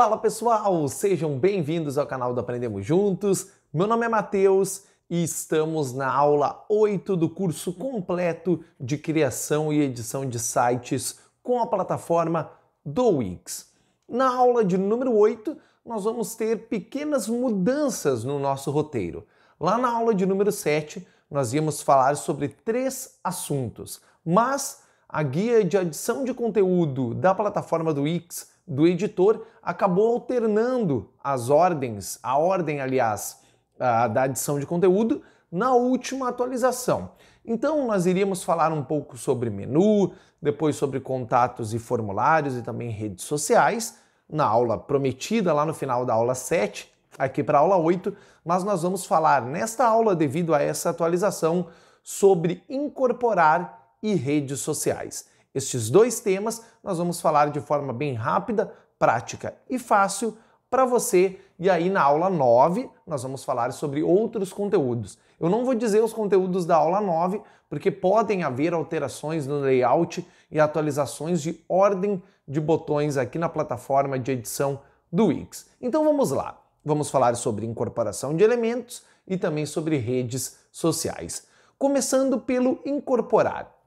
Fala pessoal, sejam bem-vindos ao canal do Aprendemos Juntos. Meu nome é Matheus e estamos na aula 8 do curso completo de criação e edição de sites com a plataforma do Wix. Na aula de número 8, nós vamos ter pequenas mudanças no nosso roteiro. Lá na aula de número 7, nós íamos falar sobre três assuntos, mas a guia de adição de conteúdo da plataforma do Wix do editor acabou alternando as ordens, a ordem, aliás, da adição de conteúdo na última atualização. Então, nós iríamos falar um pouco sobre menu, depois sobre contatos e formulários e também redes sociais na aula prometida, lá no final da aula 7, aqui para a aula 8, mas nós vamos falar nesta aula, devido a essa atualização, sobre incorporar e redes sociais. Estes dois temas nós vamos falar de forma bem rápida, prática e fácil para você. E aí na aula 9 nós vamos falar sobre outros conteúdos. Eu não vou dizer os conteúdos da aula 9, porque podem haver alterações no layout e atualizações de ordem de botões aqui na plataforma de edição do Wix. Então vamos lá. Vamos falar sobre incorporação de elementos e também sobre redes sociais. Começando pelo incorporar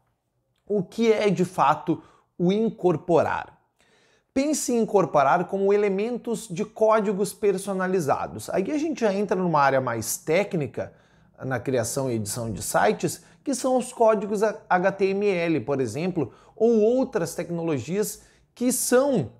o que é de fato o incorporar. Pense em incorporar como elementos de códigos personalizados. Aí a gente já entra numa área mais técnica na criação e edição de sites, que são os códigos HTML, por exemplo, ou outras tecnologias que são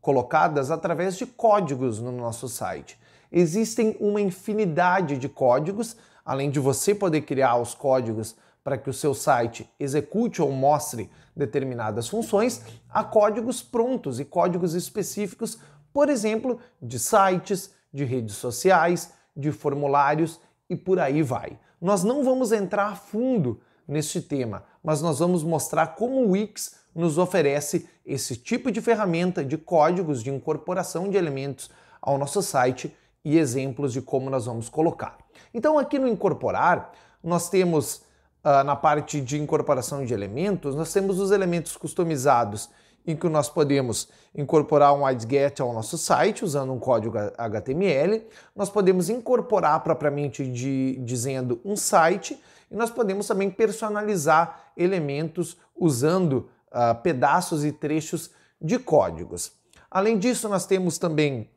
colocadas através de códigos no nosso site. Existem uma infinidade de códigos, além de você poder criar os códigos para que o seu site execute ou mostre determinadas funções, há códigos prontos e códigos específicos, por exemplo, de sites, de redes sociais, de formulários e por aí vai. Nós não vamos entrar a fundo neste tema, mas nós vamos mostrar como o Wix nos oferece esse tipo de ferramenta de códigos de incorporação de elementos ao nosso site e exemplos de como nós vamos colocar. Então, aqui no Incorporar, nós temos ah, na parte de incorporação de elementos, nós temos os elementos customizados em que nós podemos incorporar um addGet ao nosso site usando um código HTML, nós podemos incorporar propriamente de, dizendo um site e nós podemos também personalizar elementos usando uh, pedaços e trechos de códigos. Além disso, nós temos também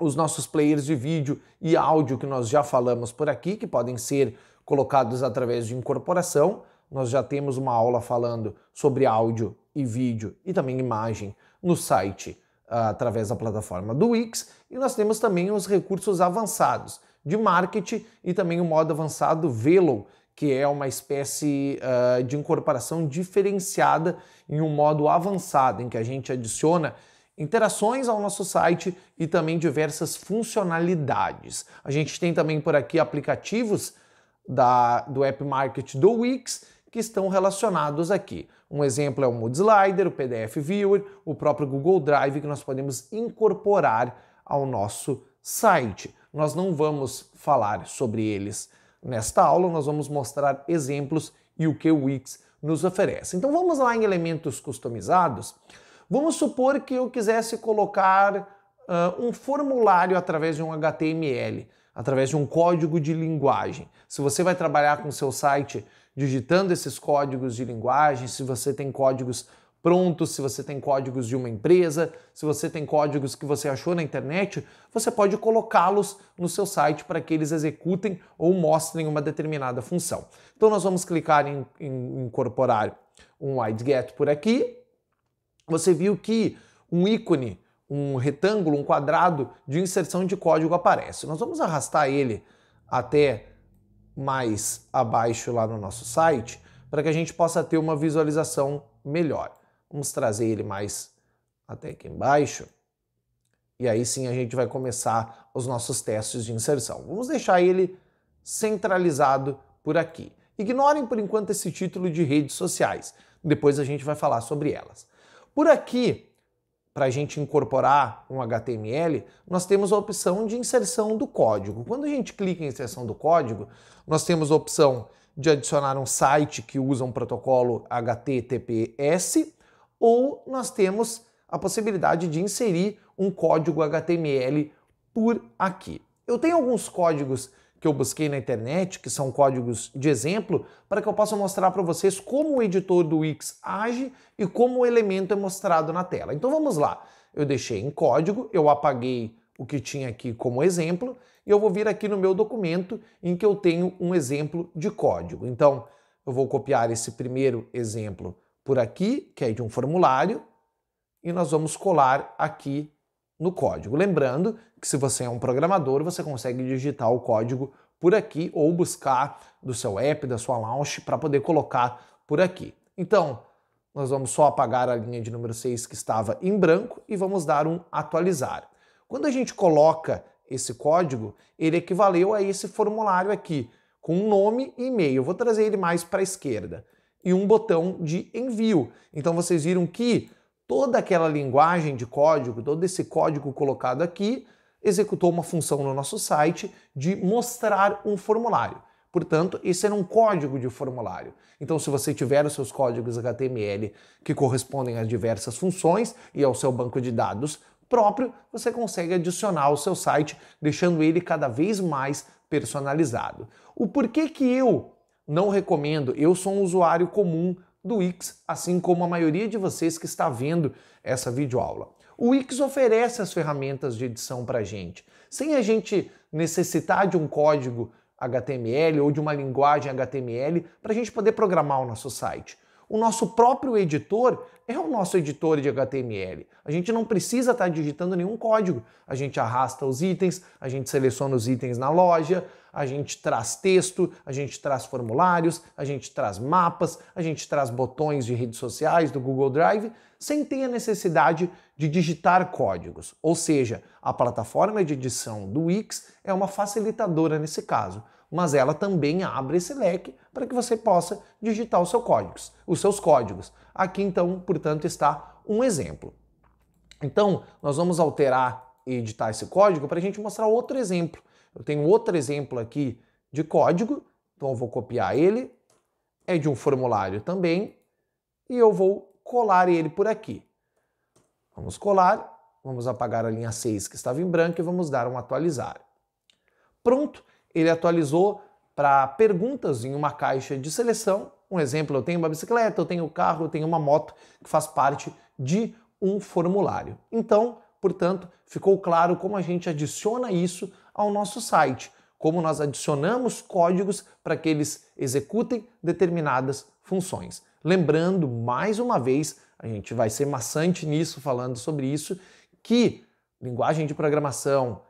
os nossos players de vídeo e áudio que nós já falamos por aqui, que podem ser colocados através de incorporação. Nós já temos uma aula falando sobre áudio e vídeo e também imagem no site ah, através da plataforma do Wix e nós temos também os recursos avançados de marketing e também o modo avançado Velo, que é uma espécie uh, de incorporação diferenciada em um modo avançado, em que a gente adiciona interações ao nosso site e também diversas funcionalidades. A gente tem também por aqui aplicativos da, do App Market do Wix que estão relacionados aqui. Um exemplo é o Mood Slider, o PDF Viewer, o próprio Google Drive que nós podemos incorporar ao nosso site. Nós não vamos falar sobre eles nesta aula, nós vamos mostrar exemplos e o que o Wix nos oferece. Então vamos lá em elementos customizados. Vamos supor que eu quisesse colocar uh, um formulário através de um HTML através de um código de linguagem. Se você vai trabalhar com seu site digitando esses códigos de linguagem, se você tem códigos prontos, se você tem códigos de uma empresa, se você tem códigos que você achou na internet, você pode colocá-los no seu site para que eles executem ou mostrem uma determinada função. Então nós vamos clicar em, em incorporar um wide get por aqui. Você viu que um ícone um retângulo, um quadrado de inserção de código aparece. Nós vamos arrastar ele até mais abaixo lá no nosso site para que a gente possa ter uma visualização melhor. Vamos trazer ele mais até aqui embaixo. E aí sim a gente vai começar os nossos testes de inserção. Vamos deixar ele centralizado por aqui. Ignorem por enquanto esse título de redes sociais. Depois a gente vai falar sobre elas. Por aqui para a gente incorporar um HTML, nós temos a opção de inserção do código. Quando a gente clica em inserção do código, nós temos a opção de adicionar um site que usa um protocolo HTTPS ou nós temos a possibilidade de inserir um código HTML por aqui. Eu tenho alguns códigos que eu busquei na internet, que são códigos de exemplo, para que eu possa mostrar para vocês como o editor do Wix age e como o elemento é mostrado na tela. Então vamos lá. Eu deixei em código, eu apaguei o que tinha aqui como exemplo e eu vou vir aqui no meu documento em que eu tenho um exemplo de código. Então eu vou copiar esse primeiro exemplo por aqui, que é de um formulário, e nós vamos colar aqui no código. Lembrando que se você é um programador, você consegue digitar o código por aqui ou buscar do seu app, da sua launch, para poder colocar por aqui. Então, nós vamos só apagar a linha de número 6 que estava em branco e vamos dar um atualizar. Quando a gente coloca esse código, ele equivaleu a esse formulário aqui, com um nome e e-mail. vou trazer ele mais para a esquerda. E um botão de envio. Então vocês viram que toda aquela linguagem de código, todo esse código colocado aqui, executou uma função no nosso site de mostrar um formulário. Portanto, esse era um código de formulário. Então, se você tiver os seus códigos HTML que correspondem às diversas funções e ao seu banco de dados próprio, você consegue adicionar ao seu site, deixando ele cada vez mais personalizado. O porquê que eu não recomendo, eu sou um usuário comum do Wix, assim como a maioria de vocês que está vendo essa videoaula. O Wix oferece as ferramentas de edição para a gente, sem a gente necessitar de um código HTML ou de uma linguagem HTML para a gente poder programar o nosso site. O nosso próprio editor é o nosso editor de HTML. A gente não precisa estar tá digitando nenhum código. A gente arrasta os itens, a gente seleciona os itens na loja, a gente traz texto, a gente traz formulários, a gente traz mapas, a gente traz botões de redes sociais do Google Drive, sem ter a necessidade de digitar códigos. Ou seja, a plataforma de edição do Wix é uma facilitadora nesse caso, mas ela também abre esse leque para que você possa digitar os seus códigos, os seus códigos. Aqui então, portanto, está um exemplo. Então, nós vamos alterar e editar esse código para a gente mostrar outro exemplo eu tenho outro exemplo aqui de código, então eu vou copiar ele, é de um formulário também, e eu vou colar ele por aqui. Vamos colar, vamos apagar a linha 6 que estava em branco e vamos dar um atualizar. Pronto, ele atualizou para perguntas em uma caixa de seleção. Um exemplo, eu tenho uma bicicleta, eu tenho um carro, eu tenho uma moto, que faz parte de um formulário. Então, portanto, ficou claro como a gente adiciona isso ao nosso site, como nós adicionamos códigos para que eles executem determinadas funções. Lembrando, mais uma vez, a gente vai ser maçante nisso, falando sobre isso, que linguagem de programação,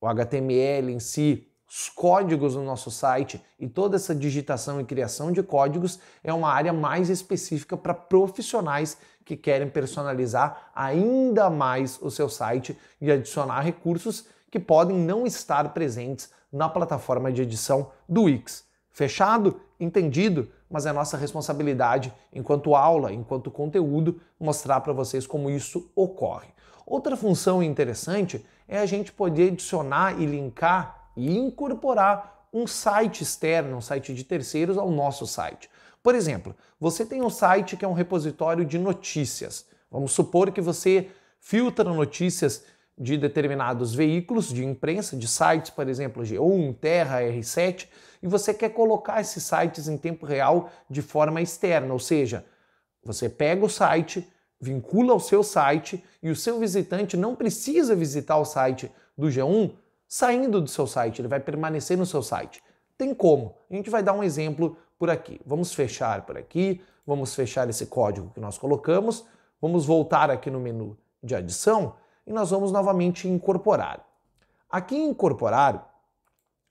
o HTML em si, os códigos no nosso site e toda essa digitação e criação de códigos é uma área mais específica para profissionais que querem personalizar ainda mais o seu site e adicionar recursos que podem não estar presentes na plataforma de edição do Wix. Fechado? Entendido? Mas é nossa responsabilidade, enquanto aula, enquanto conteúdo, mostrar para vocês como isso ocorre. Outra função interessante é a gente poder adicionar e linkar e incorporar um site externo, um site de terceiros ao nosso site. Por exemplo, você tem um site que é um repositório de notícias. Vamos supor que você filtra notícias de determinados veículos de imprensa, de sites, por exemplo, G1, Terra, R7, e você quer colocar esses sites em tempo real de forma externa, ou seja, você pega o site, vincula ao seu site e o seu visitante não precisa visitar o site do G1 saindo do seu site, ele vai permanecer no seu site. Tem como? A gente vai dar um exemplo por aqui. Vamos fechar por aqui, vamos fechar esse código que nós colocamos, vamos voltar aqui no menu de adição e nós vamos novamente incorporar. Aqui em incorporar,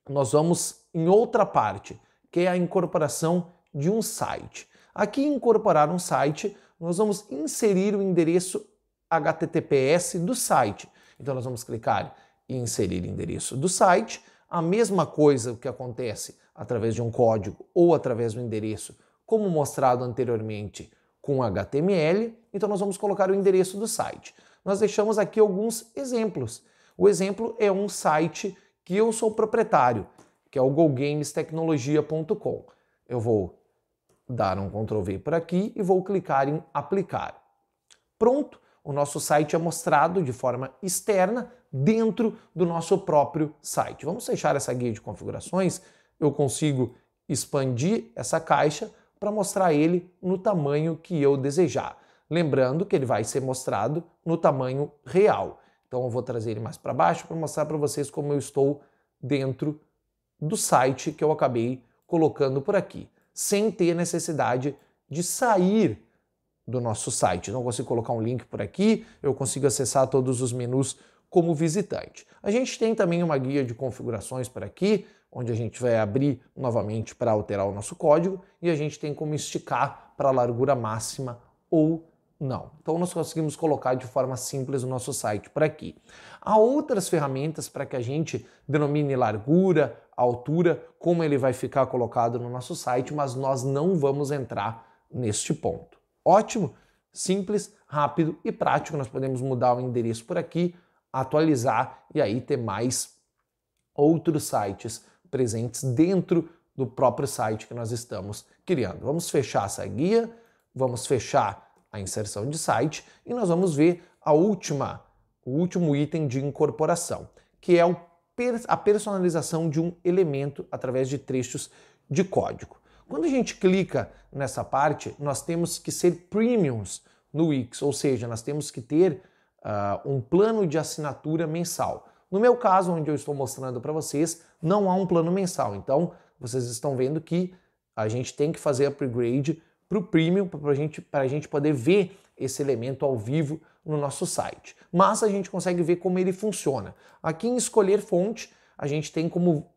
nós vamos em outra parte, que é a incorporação de um site. Aqui em incorporar um site, nós vamos inserir o endereço HTTPS do site. Então nós vamos clicar em inserir endereço do site. A mesma coisa que acontece através de um código ou através do endereço, como mostrado anteriormente com HTML. Então nós vamos colocar o endereço do site nós deixamos aqui alguns exemplos. O exemplo é um site que eu sou proprietário, que é o gogamestecnologia.com. Eu vou dar um Ctrl V por aqui e vou clicar em aplicar. Pronto, o nosso site é mostrado de forma externa dentro do nosso próprio site. Vamos fechar essa guia de configurações. Eu consigo expandir essa caixa para mostrar ele no tamanho que eu desejar. Lembrando que ele vai ser mostrado no tamanho real. Então eu vou trazer ele mais para baixo para mostrar para vocês como eu estou dentro do site que eu acabei colocando por aqui, sem ter necessidade de sair do nosso site. Não consigo colocar um link por aqui, eu consigo acessar todos os menus como visitante. A gente tem também uma guia de configurações por aqui, onde a gente vai abrir novamente para alterar o nosso código e a gente tem como esticar para a largura máxima ou não. Então nós conseguimos colocar de forma simples o nosso site por aqui. Há outras ferramentas para que a gente denomine largura, altura, como ele vai ficar colocado no nosso site, mas nós não vamos entrar neste ponto. Ótimo, simples, rápido e prático. Nós podemos mudar o endereço por aqui, atualizar e aí ter mais outros sites presentes dentro do próprio site que nós estamos criando. Vamos fechar essa guia, vamos fechar a inserção de site, e nós vamos ver a última, o último item de incorporação, que é a personalização de um elemento através de trechos de código. Quando a gente clica nessa parte, nós temos que ser premiums no Wix, ou seja, nós temos que ter uh, um plano de assinatura mensal. No meu caso, onde eu estou mostrando para vocês, não há um plano mensal. Então, vocês estão vendo que a gente tem que fazer upgrade para o premium, para gente, a gente poder ver esse elemento ao vivo no nosso site. Mas a gente consegue ver como ele funciona. Aqui em escolher fonte, a gente tem como uh,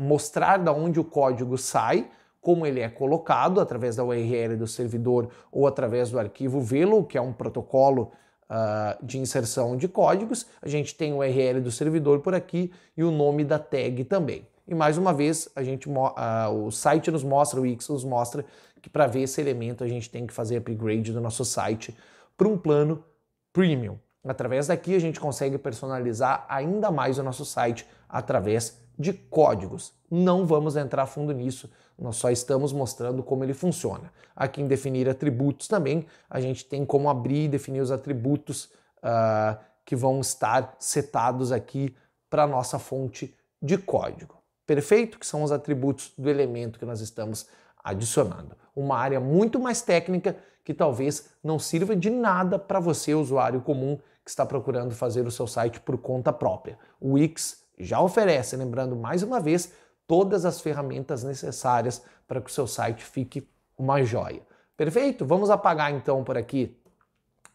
mostrar da onde o código sai, como ele é colocado através da URL do servidor ou através do arquivo Velo, que é um protocolo uh, de inserção de códigos. A gente tem o URL do servidor por aqui e o nome da tag também. E mais uma vez, a gente, uh, o site nos mostra, o X nos mostra que para ver esse elemento a gente tem que fazer upgrade do nosso site para um plano premium. Através daqui a gente consegue personalizar ainda mais o nosso site através de códigos. Não vamos entrar a fundo nisso, nós só estamos mostrando como ele funciona. Aqui em definir atributos também, a gente tem como abrir e definir os atributos uh, que vão estar setados aqui para nossa fonte de código. Perfeito? Que são os atributos do elemento que nós estamos Adicionando Uma área muito mais técnica que talvez não sirva de nada para você, usuário comum, que está procurando fazer o seu site por conta própria. O Wix já oferece, lembrando mais uma vez, todas as ferramentas necessárias para que o seu site fique uma joia. Perfeito? Vamos apagar então por aqui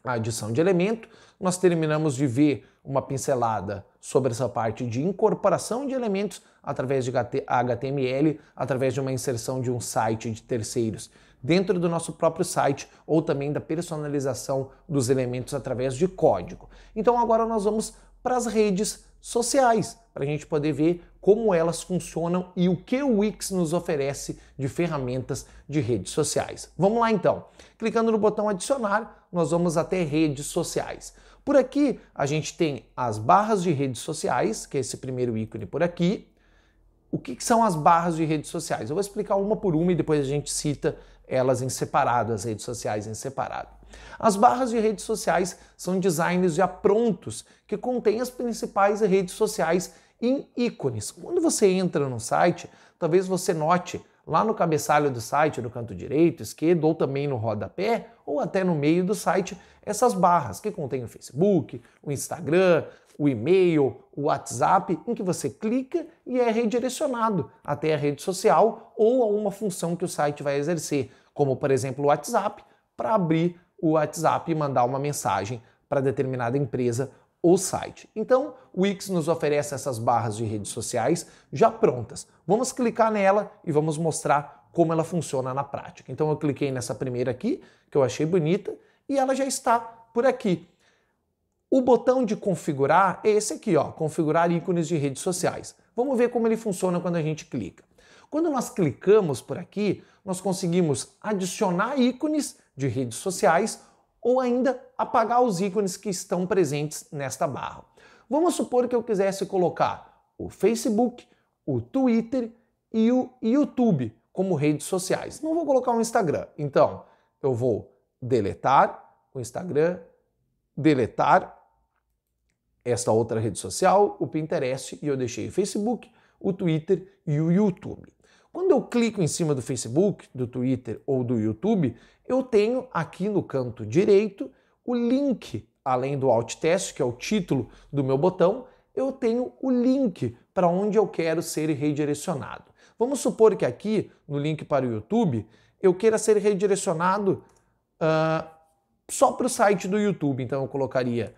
a adição de elemento. Nós terminamos de ver uma pincelada sobre essa parte de incorporação de elementos através de HTML, através de uma inserção de um site de terceiros dentro do nosso próprio site ou também da personalização dos elementos através de código. Então agora nós vamos para as redes sociais, para a gente poder ver como elas funcionam e o que o Wix nos oferece de ferramentas de redes sociais. Vamos lá então. Clicando no botão adicionar, nós vamos até redes sociais. Por aqui a gente tem as barras de redes sociais, que é esse primeiro ícone por aqui. O que, que são as barras de redes sociais? Eu vou explicar uma por uma e depois a gente cita elas em separado, as redes sociais em separado. As barras de redes sociais são designs já prontos que contêm as principais redes sociais em ícones. Quando você entra no site, talvez você note lá no cabeçalho do site, no canto direito, esquerdo ou também no rodapé, ou até no meio do site essas barras que contêm o Facebook, o Instagram, o e-mail, o WhatsApp, em que você clica e é redirecionado até a rede social ou a uma função que o site vai exercer, como por exemplo o WhatsApp, para abrir o WhatsApp e mandar uma mensagem para determinada empresa ou site. Então, o Wix nos oferece essas barras de redes sociais já prontas. Vamos clicar nela e vamos mostrar como ela funciona na prática. Então eu cliquei nessa primeira aqui, que eu achei bonita, e ela já está por aqui. O botão de configurar é esse aqui, ó, configurar ícones de redes sociais. Vamos ver como ele funciona quando a gente clica. Quando nós clicamos por aqui, nós conseguimos adicionar ícones de redes sociais ou ainda apagar os ícones que estão presentes nesta barra. Vamos supor que eu quisesse colocar o Facebook, o Twitter e o YouTube como redes sociais. Não vou colocar um Instagram. Então, eu vou deletar o Instagram, deletar esta outra rede social, o Pinterest, e eu deixei o Facebook, o Twitter e o YouTube. Quando eu clico em cima do Facebook, do Twitter ou do YouTube, eu tenho aqui no canto direito o link, além do alt text, que é o título do meu botão, eu tenho o link para onde eu quero ser redirecionado. Vamos supor que aqui, no link para o YouTube, eu queira ser redirecionado uh, só para o site do YouTube. Então eu colocaria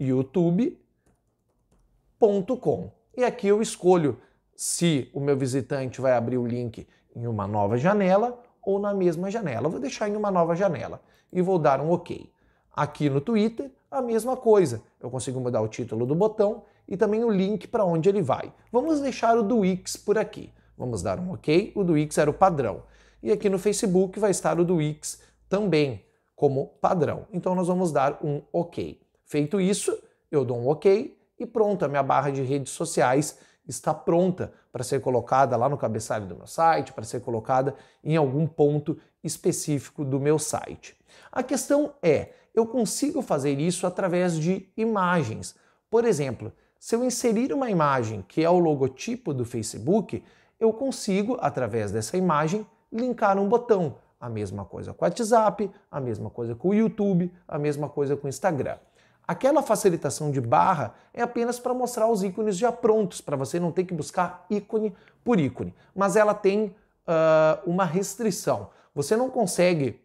youtube.com. E aqui eu escolho se o meu visitante vai abrir o link em uma nova janela ou na mesma janela. Eu vou deixar em uma nova janela e vou dar um OK. Aqui no Twitter, a mesma coisa. Eu consigo mudar o título do botão e também o link para onde ele vai. Vamos deixar o do Wix por aqui. Vamos dar um OK. O do Wix era o padrão. E aqui no Facebook vai estar o do Wix também como padrão. Então nós vamos dar um OK. Feito isso, eu dou um OK e pronto, a minha barra de redes sociais está pronta para ser colocada lá no cabeçalho do meu site, para ser colocada em algum ponto específico do meu site. A questão é, eu consigo fazer isso através de imagens. Por exemplo, se eu inserir uma imagem que é o logotipo do Facebook, eu consigo, através dessa imagem, linkar um botão. A mesma coisa com o WhatsApp, a mesma coisa com o YouTube, a mesma coisa com o Instagram. Aquela facilitação de barra é apenas para mostrar os ícones já prontos, para você não ter que buscar ícone por ícone. Mas ela tem uh, uma restrição. Você não consegue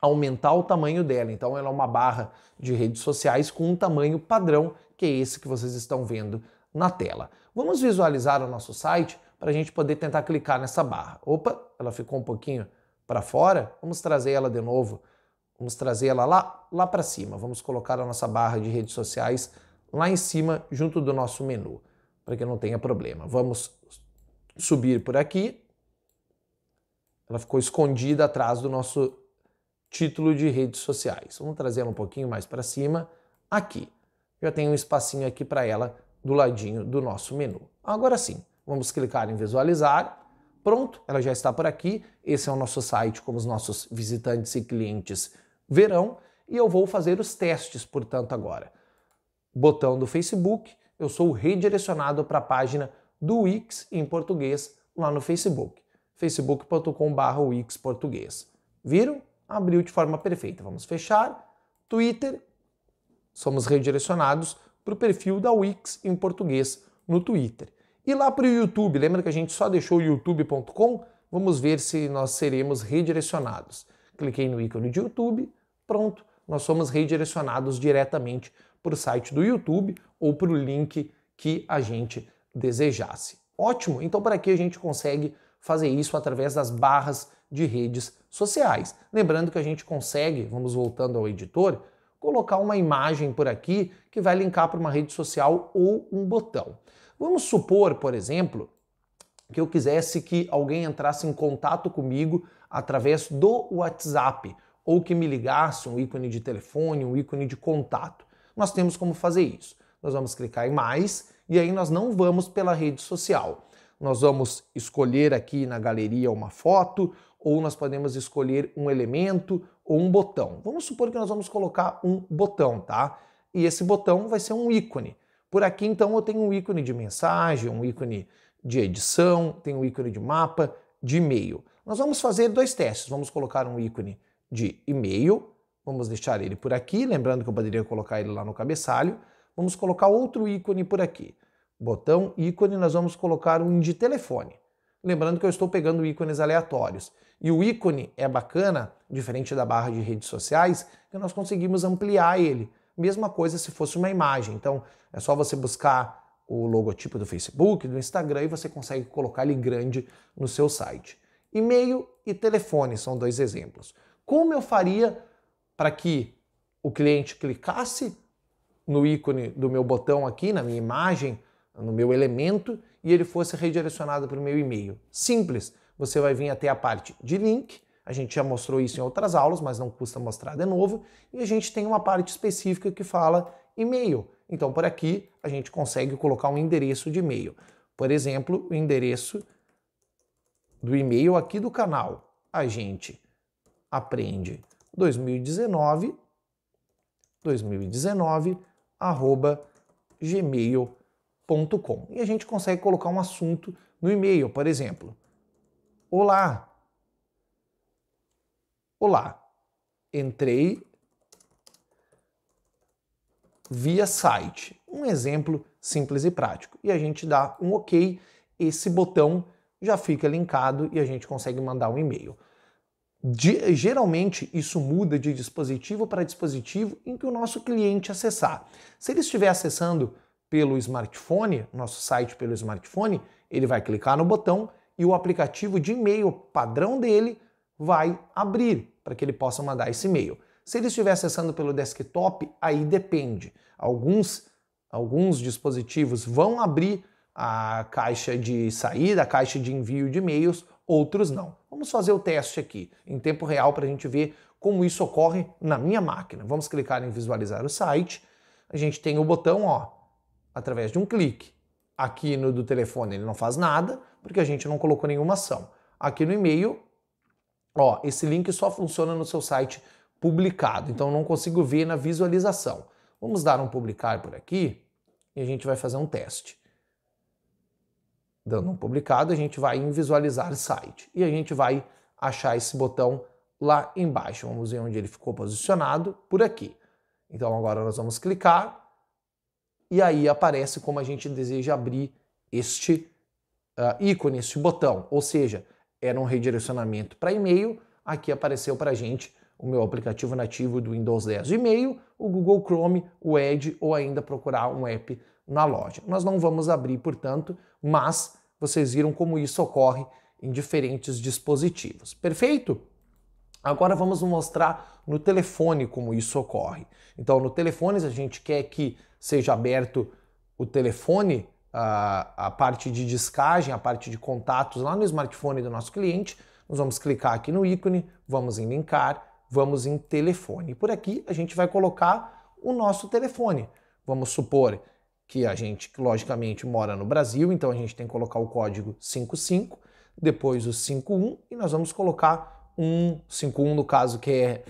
aumentar o tamanho dela. Então, ela é uma barra de redes sociais com um tamanho padrão que é esse que vocês estão vendo na tela. Vamos visualizar o nosso site para a gente poder tentar clicar nessa barra. Opa, ela ficou um pouquinho para fora. Vamos trazer ela de novo. Vamos trazer ela lá, lá para cima. Vamos colocar a nossa barra de redes sociais lá em cima, junto do nosso menu, para que não tenha problema. Vamos subir por aqui. Ela ficou escondida atrás do nosso título de redes sociais. Vamos trazer ela um pouquinho mais para cima. Aqui já tem um espacinho aqui para ela do ladinho do nosso menu. Agora sim, vamos clicar em visualizar. Pronto, ela já está por aqui. Esse é o nosso site como os nossos visitantes e clientes verão. E eu vou fazer os testes, portanto, agora. Botão do Facebook, eu sou redirecionado para a página do Wix em português lá no Facebook. facebookcom Wix português. Viram? Abriu de forma perfeita. Vamos fechar. Twitter, somos redirecionados para o perfil da Wix em português no Twitter. E lá para o YouTube, lembra que a gente só deixou o youtube.com? Vamos ver se nós seremos redirecionados. Cliquei no ícone de YouTube, pronto, nós somos redirecionados diretamente para o site do YouTube ou para o link que a gente desejasse. Ótimo! Então, para que a gente consegue fazer isso através das barras de redes sociais? Lembrando que a gente consegue, vamos voltando ao editor, colocar uma imagem por aqui que vai linkar para uma rede social ou um botão. Vamos supor, por exemplo, que eu quisesse que alguém entrasse em contato comigo através do WhatsApp ou que me ligasse um ícone de telefone, um ícone de contato. Nós temos como fazer isso. Nós vamos clicar em mais e aí nós não vamos pela rede social. Nós vamos escolher aqui na galeria uma foto ou nós podemos escolher um elemento ou um botão. Vamos supor que nós vamos colocar um botão, tá? E esse botão vai ser um ícone. Por aqui, então, eu tenho um ícone de mensagem, um ícone de edição, tenho um ícone de mapa, de e-mail. Nós vamos fazer dois testes. Vamos colocar um ícone de e-mail, vamos deixar ele por aqui, lembrando que eu poderia colocar ele lá no cabeçalho. Vamos colocar outro ícone por aqui. Botão ícone, nós vamos colocar um de telefone. Lembrando que eu estou pegando ícones aleatórios. E o ícone é bacana, diferente da barra de redes sociais, que nós conseguimos ampliar ele. Mesma coisa se fosse uma imagem. Então é só você buscar o logotipo do Facebook, do Instagram e você consegue colocar ele grande no seu site. E-mail e telefone são dois exemplos. Como eu faria para que o cliente clicasse no ícone do meu botão aqui, na minha imagem, no meu elemento e ele fosse redirecionado para o meu e-mail? Simples você vai vir até a parte de link. A gente já mostrou isso em outras aulas, mas não custa mostrar de novo. E a gente tem uma parte específica que fala e-mail. Então, por aqui, a gente consegue colocar um endereço de e-mail. Por exemplo, o endereço do e-mail aqui do canal. A gente aprende 2019 2019 arroba gmail.com e a gente consegue colocar um assunto no e-mail, por exemplo, Olá. Olá. Entrei via site. Um exemplo simples e prático. E a gente dá um OK, esse botão já fica linkado e a gente consegue mandar um e-mail. De, geralmente isso muda de dispositivo para dispositivo em que o nosso cliente acessar. Se ele estiver acessando pelo smartphone, nosso site pelo smartphone, ele vai clicar no botão e o aplicativo de e-mail padrão dele vai abrir para que ele possa mandar esse e-mail. Se ele estiver acessando pelo desktop, aí depende. Alguns, alguns dispositivos vão abrir a caixa de saída, a caixa de envio de e-mails, outros não. Vamos fazer o teste aqui em tempo real para a gente ver como isso ocorre na minha máquina. Vamos clicar em visualizar o site. A gente tem o botão, ó, através de um clique. Aqui no do telefone ele não faz nada, porque a gente não colocou nenhuma ação. Aqui no e-mail, ó, esse link só funciona no seu site publicado, então não consigo ver na visualização. Vamos dar um publicar por aqui e a gente vai fazer um teste. Dando um publicado, a gente vai em visualizar site e a gente vai achar esse botão lá embaixo. Vamos ver onde ele ficou posicionado, por aqui. Então agora nós vamos clicar e aí aparece como a gente deseja abrir este uh, ícone, este botão. Ou seja, era um redirecionamento para e-mail, aqui apareceu para a gente o meu aplicativo nativo do Windows 10 e-mail, o Google Chrome, o Edge ou ainda procurar um app na loja. Nós não vamos abrir, portanto, mas vocês viram como isso ocorre em diferentes dispositivos. Perfeito? Agora vamos mostrar no telefone como isso ocorre. Então, no telefone, a gente quer que seja aberto o telefone, a, a parte de descagem, a parte de contatos lá no smartphone do nosso cliente. Nós vamos clicar aqui no ícone, vamos em linkar, vamos em telefone. Por aqui a gente vai colocar o nosso telefone. Vamos supor que a gente, logicamente, mora no Brasil, então a gente tem que colocar o código 55, depois o 51 e nós vamos colocar um 51 no caso que é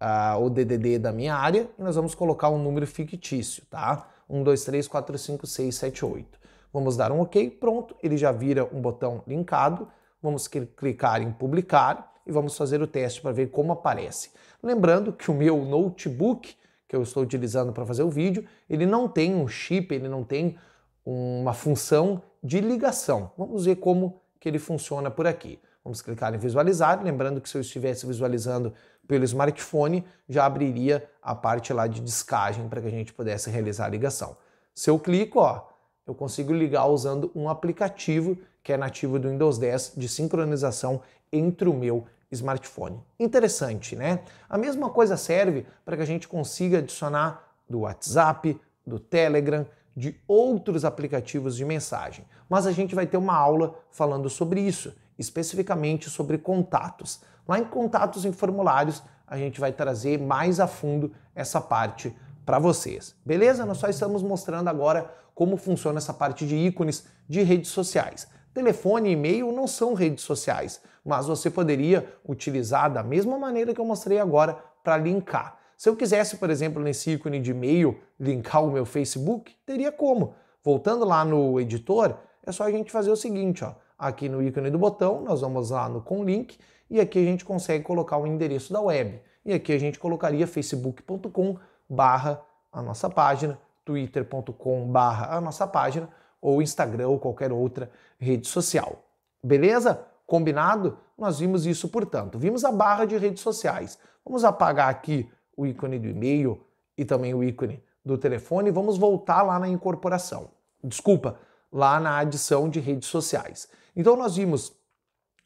uh, o DDD da minha área e nós vamos colocar um número fictício, tá? 1, 2, 3, 4, 5, 6, 7, 8. Vamos dar um OK, pronto, ele já vira um botão linkado. Vamos clicar em publicar e vamos fazer o teste para ver como aparece. Lembrando que o meu notebook que eu estou utilizando para fazer o vídeo, ele não tem um chip, ele não tem uma função de ligação. Vamos ver como que ele funciona por aqui. Vamos clicar em visualizar, lembrando que se eu estivesse visualizando pelo smartphone, já abriria a parte lá de descagem para que a gente pudesse realizar a ligação. Se eu clico, ó, eu consigo ligar usando um aplicativo que é nativo do Windows 10 de sincronização entre o meu smartphone. Interessante, né? A mesma coisa serve para que a gente consiga adicionar do WhatsApp, do Telegram, de outros aplicativos de mensagem. Mas a gente vai ter uma aula falando sobre isso, especificamente sobre contatos. Lá em contatos em formulários, a gente vai trazer mais a fundo essa parte para vocês. Beleza? Nós só estamos mostrando agora como funciona essa parte de ícones de redes sociais. Telefone e e-mail não são redes sociais, mas você poderia utilizar da mesma maneira que eu mostrei agora para linkar. Se eu quisesse, por exemplo, nesse ícone de e-mail, linkar o meu Facebook, teria como. Voltando lá no editor, é só a gente fazer o seguinte, ó. Aqui no ícone do botão, nós vamos lá no com link e aqui a gente consegue colocar o endereço da web. E aqui a gente colocaria facebook.com barra a nossa página, twitter.com barra a nossa página, ou Instagram ou qualquer outra rede social. Beleza? Combinado? Nós vimos isso, portanto. Vimos a barra de redes sociais. Vamos apagar aqui o ícone do e-mail e também o ícone do telefone. Vamos voltar lá na incorporação. Desculpa, lá na adição de redes sociais. Então nós vimos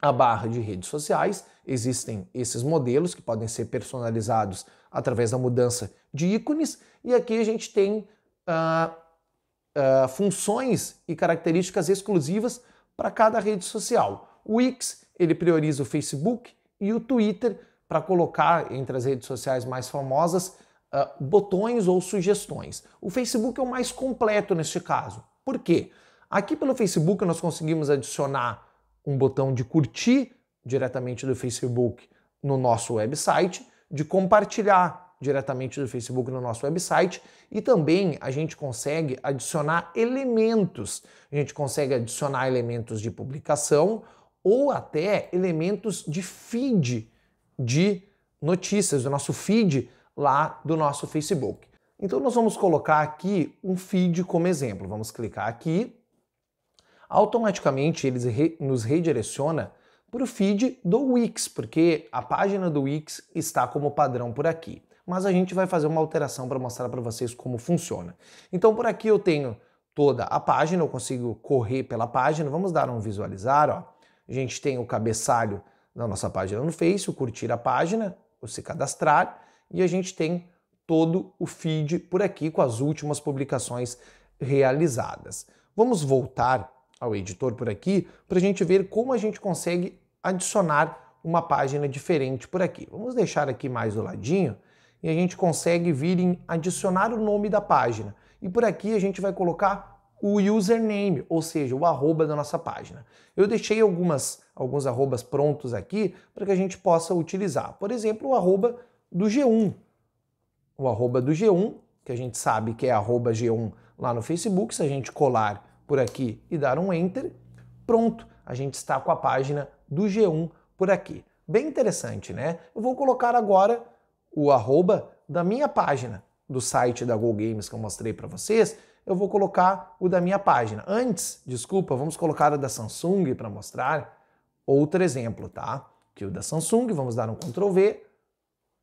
a barra de redes sociais. Existem esses modelos que podem ser personalizados através da mudança de ícones, e aqui a gente tem ah, ah, funções e características exclusivas para cada rede social. O X ele prioriza o Facebook e o Twitter para colocar entre as redes sociais mais famosas ah, botões ou sugestões. O Facebook é o mais completo neste caso. Por quê? Aqui pelo Facebook nós conseguimos adicionar um botão de curtir diretamente do Facebook no nosso website, de compartilhar diretamente do Facebook no nosso website e também a gente consegue adicionar elementos. A gente consegue adicionar elementos de publicação ou até elementos de feed de notícias, do nosso feed lá do nosso Facebook. Então nós vamos colocar aqui um feed como exemplo. Vamos clicar aqui automaticamente ele nos redireciona para o feed do Wix, porque a página do Wix está como padrão por aqui. Mas a gente vai fazer uma alteração para mostrar para vocês como funciona. Então por aqui eu tenho toda a página, eu consigo correr pela página. Vamos dar um visualizar, ó. A gente tem o cabeçalho da nossa página no Face, o curtir a página, o se cadastrar, e a gente tem todo o feed por aqui com as últimas publicações realizadas. Vamos voltar ao editor por aqui para a gente ver como a gente consegue adicionar uma página diferente por aqui. Vamos deixar aqui mais do ladinho e a gente consegue vir em adicionar o nome da página. E por aqui a gente vai colocar o username, ou seja, o arroba da nossa página. Eu deixei algumas, alguns arrobas prontos aqui para que a gente possa utilizar. Por exemplo, o arroba do G1. O arroba do G1, que a gente sabe que é arroba G1 lá no Facebook, se a gente colar por aqui e dar um Enter, pronto, a gente está com a página do G1 por aqui. Bem interessante, né? Eu vou colocar agora o arroba da minha página, do site da Go Games que eu mostrei para vocês, eu vou colocar o da minha página. Antes, desculpa, vamos colocar o da Samsung para mostrar outro exemplo, tá? Que o da Samsung, vamos dar um Ctrl V.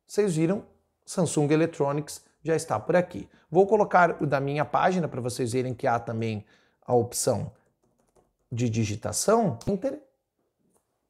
Vocês viram, Samsung Electronics já está por aqui. Vou colocar o da minha página para vocês verem que há também a opção de digitação, Enter,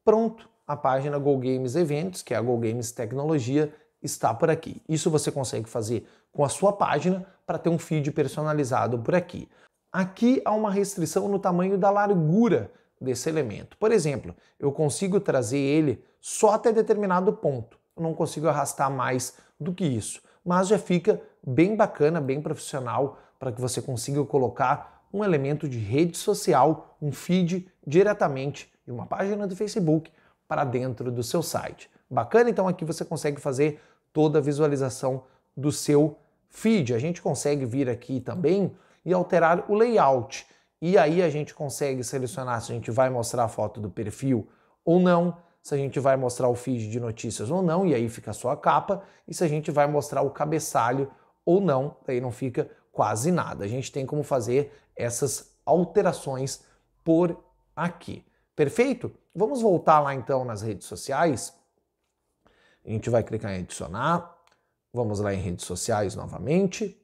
pronto, a página Go Games Eventos, que é a Go Games Tecnologia, está por aqui. Isso você consegue fazer com a sua página para ter um feed personalizado por aqui. Aqui há uma restrição no tamanho da largura desse elemento. Por exemplo, eu consigo trazer ele só até determinado ponto. Eu não consigo arrastar mais do que isso, mas já fica bem bacana, bem profissional para que você consiga colocar um elemento de rede social, um feed diretamente de uma página do Facebook para dentro do seu site. Bacana, então aqui você consegue fazer toda a visualização do seu feed. A gente consegue vir aqui também e alterar o layout. E aí a gente consegue selecionar se a gente vai mostrar a foto do perfil ou não, se a gente vai mostrar o feed de notícias ou não, e aí fica só a capa, e se a gente vai mostrar o cabeçalho ou não, aí não fica quase nada. A gente tem como fazer essas alterações por aqui. Perfeito? Vamos voltar lá então nas redes sociais. A gente vai clicar em adicionar. Vamos lá em redes sociais novamente.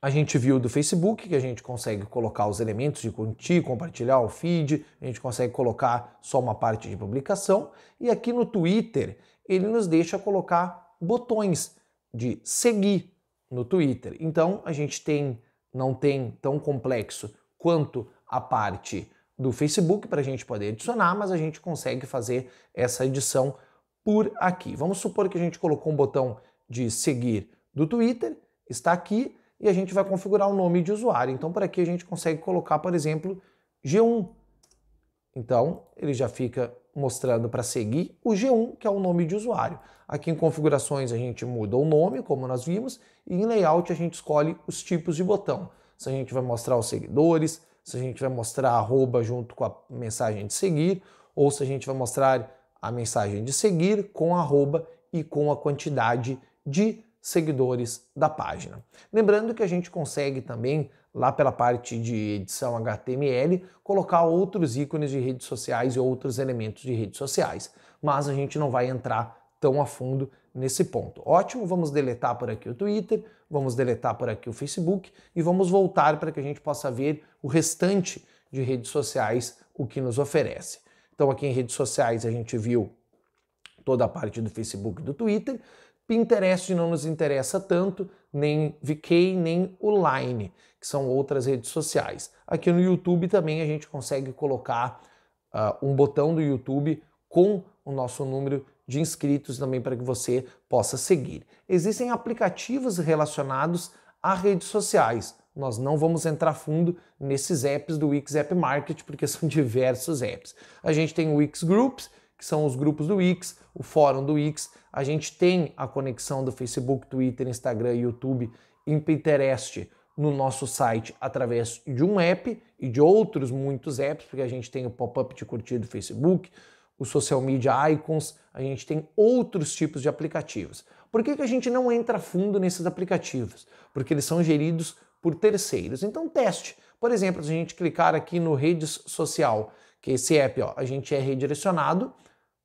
A gente viu do Facebook que a gente consegue colocar os elementos de curtir, compartilhar o feed, a gente consegue colocar só uma parte de publicação. E aqui no Twitter, ele nos deixa colocar botões de seguir no Twitter. Então a gente tem não tem tão complexo quanto a parte do Facebook para a gente poder adicionar, mas a gente consegue fazer essa edição por aqui. Vamos supor que a gente colocou um botão de seguir do Twitter, está aqui, e a gente vai configurar o nome de usuário. Então, por aqui a gente consegue colocar, por exemplo, G1. Então, ele já fica mostrando para seguir o G1, que é o nome de usuário. Aqui em configurações a gente muda o nome, como nós vimos, e em layout a gente escolhe os tipos de botão. Se a gente vai mostrar os seguidores, se a gente vai mostrar arroba junto com a mensagem de seguir, ou se a gente vai mostrar a mensagem de seguir com arroba e com a quantidade de seguidores da página. Lembrando que a gente consegue também lá pela parte de edição HTML, colocar outros ícones de redes sociais e outros elementos de redes sociais. Mas a gente não vai entrar tão a fundo nesse ponto. Ótimo, vamos deletar por aqui o Twitter, vamos deletar por aqui o Facebook e vamos voltar para que a gente possa ver o restante de redes sociais, o que nos oferece. Então aqui em redes sociais a gente viu toda a parte do Facebook e do Twitter. Pinterest não nos interessa tanto, nem VK, nem o Line, que são outras redes sociais. Aqui no YouTube também a gente consegue colocar uh, um botão do YouTube com o nosso número de inscritos também para que você possa seguir. Existem aplicativos relacionados a redes sociais. Nós não vamos entrar fundo nesses apps do Wix App Market, porque são diversos apps. A gente tem o Wix Groups, que são os grupos do Wix, o fórum do Wix. A gente tem a conexão do Facebook, Twitter, Instagram, YouTube e Pinterest no nosso site através de um app e de outros muitos apps, porque a gente tem o pop-up de curtir do Facebook, o social media icons, a gente tem outros tipos de aplicativos. Por que, que a gente não entra fundo nesses aplicativos? Porque eles são geridos por terceiros. Então teste. Por exemplo, se a gente clicar aqui no redes social, que é esse app, ó, a gente é redirecionado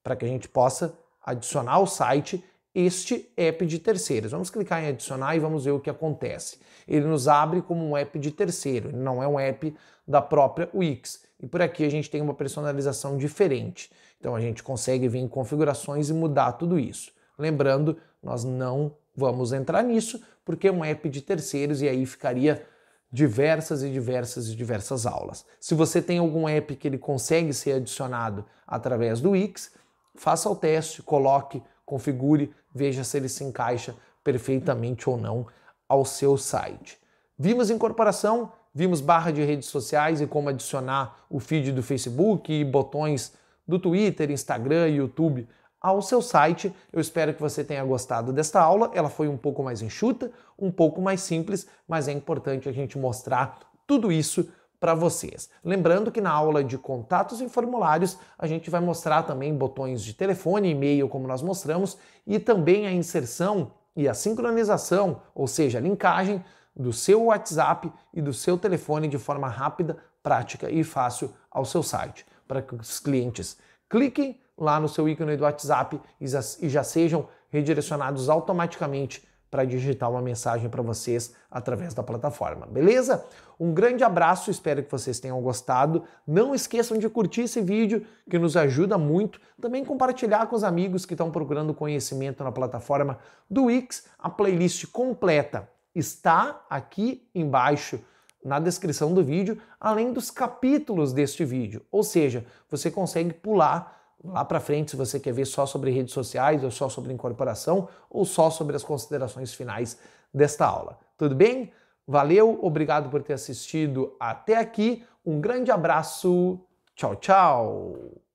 para que a gente possa adicionar ao site este app de terceiros. Vamos clicar em adicionar e vamos ver o que acontece. Ele nos abre como um app de terceiro, não é um app da própria Wix. E por aqui a gente tem uma personalização diferente. Então a gente consegue vir em configurações e mudar tudo isso. Lembrando, nós não vamos entrar nisso, porque é um app de terceiros e aí ficaria diversas e diversas e diversas aulas. Se você tem algum app que ele consegue ser adicionado através do Wix, faça o teste, coloque, configure, veja se ele se encaixa perfeitamente ou não ao seu site. Vimos incorporação, vimos barra de redes sociais e como adicionar o feed do Facebook e botões do Twitter, Instagram e YouTube ao seu site. Eu espero que você tenha gostado desta aula. Ela foi um pouco mais enxuta, um pouco mais simples, mas é importante a gente mostrar tudo isso para vocês. Lembrando que na aula de contatos e formulários a gente vai mostrar também botões de telefone, e-mail, como nós mostramos, e também a inserção e a sincronização, ou seja, a linkagem do seu WhatsApp e do seu telefone de forma rápida, prática e fácil ao seu site, para que os clientes cliquem lá no seu ícone do WhatsApp e já sejam redirecionados automaticamente para digitar uma mensagem para vocês através da plataforma, beleza? Um grande abraço, espero que vocês tenham gostado. Não esqueçam de curtir esse vídeo, que nos ajuda muito. Também compartilhar com os amigos que estão procurando conhecimento na plataforma do Wix. A playlist completa está aqui embaixo na descrição do vídeo, além dos capítulos deste vídeo. Ou seja, você consegue pular Lá para frente, se você quer ver só sobre redes sociais, ou só sobre incorporação, ou só sobre as considerações finais desta aula. Tudo bem? Valeu, obrigado por ter assistido até aqui. Um grande abraço. Tchau, tchau.